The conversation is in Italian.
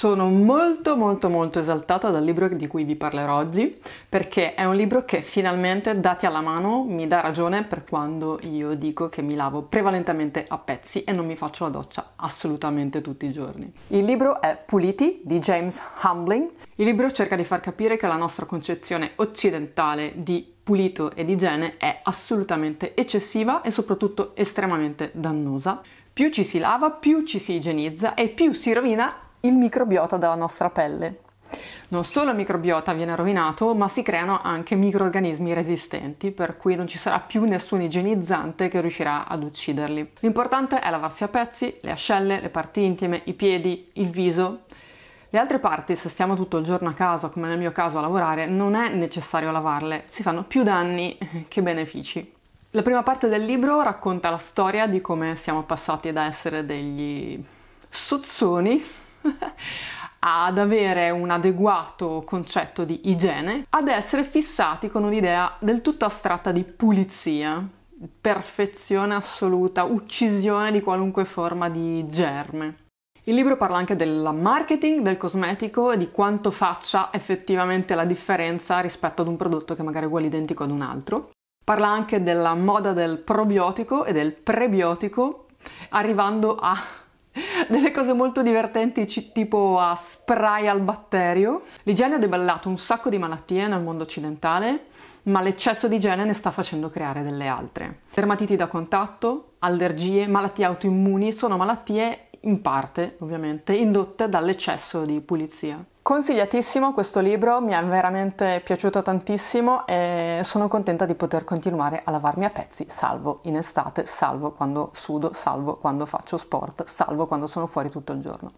Sono molto molto molto esaltata dal libro di cui vi parlerò oggi perché è un libro che finalmente, dati alla mano, mi dà ragione per quando io dico che mi lavo prevalentemente a pezzi e non mi faccio la doccia assolutamente tutti i giorni. Il libro è Puliti di James Humbling. Il libro cerca di far capire che la nostra concezione occidentale di pulito e di igiene è assolutamente eccessiva e soprattutto estremamente dannosa. Più ci si lava, più ci si igienizza e più si rovina il microbiota della nostra pelle. Non solo il microbiota viene rovinato, ma si creano anche microorganismi resistenti, per cui non ci sarà più nessun igienizzante che riuscirà ad ucciderli. L'importante è lavarsi a pezzi, le ascelle, le parti intime, i piedi, il viso. Le altre parti, se stiamo tutto il giorno a casa, come nel mio caso a lavorare, non è necessario lavarle, si fanno più danni che benefici. La prima parte del libro racconta la storia di come siamo passati da essere degli sozzoni ad avere un adeguato concetto di igiene, ad essere fissati con un'idea del tutto astratta di pulizia, perfezione assoluta, uccisione di qualunque forma di germe. Il libro parla anche del marketing del cosmetico e di quanto faccia effettivamente la differenza rispetto ad un prodotto che magari è uguale identico ad un altro. Parla anche della moda del probiotico e del prebiotico, arrivando a delle cose molto divertenti tipo a spray al batterio. L'igiene ha debellato un sacco di malattie nel mondo occidentale, ma l'eccesso di igiene ne sta facendo creare delle altre. Dermatiti da contatto, allergie, malattie autoimmuni sono malattie in parte ovviamente indotte dall'eccesso di pulizia. Consigliatissimo questo libro, mi è veramente piaciuto tantissimo e sono contenta di poter continuare a lavarmi a pezzi, salvo in estate, salvo quando sudo, salvo quando faccio sport, salvo quando sono fuori tutto il giorno.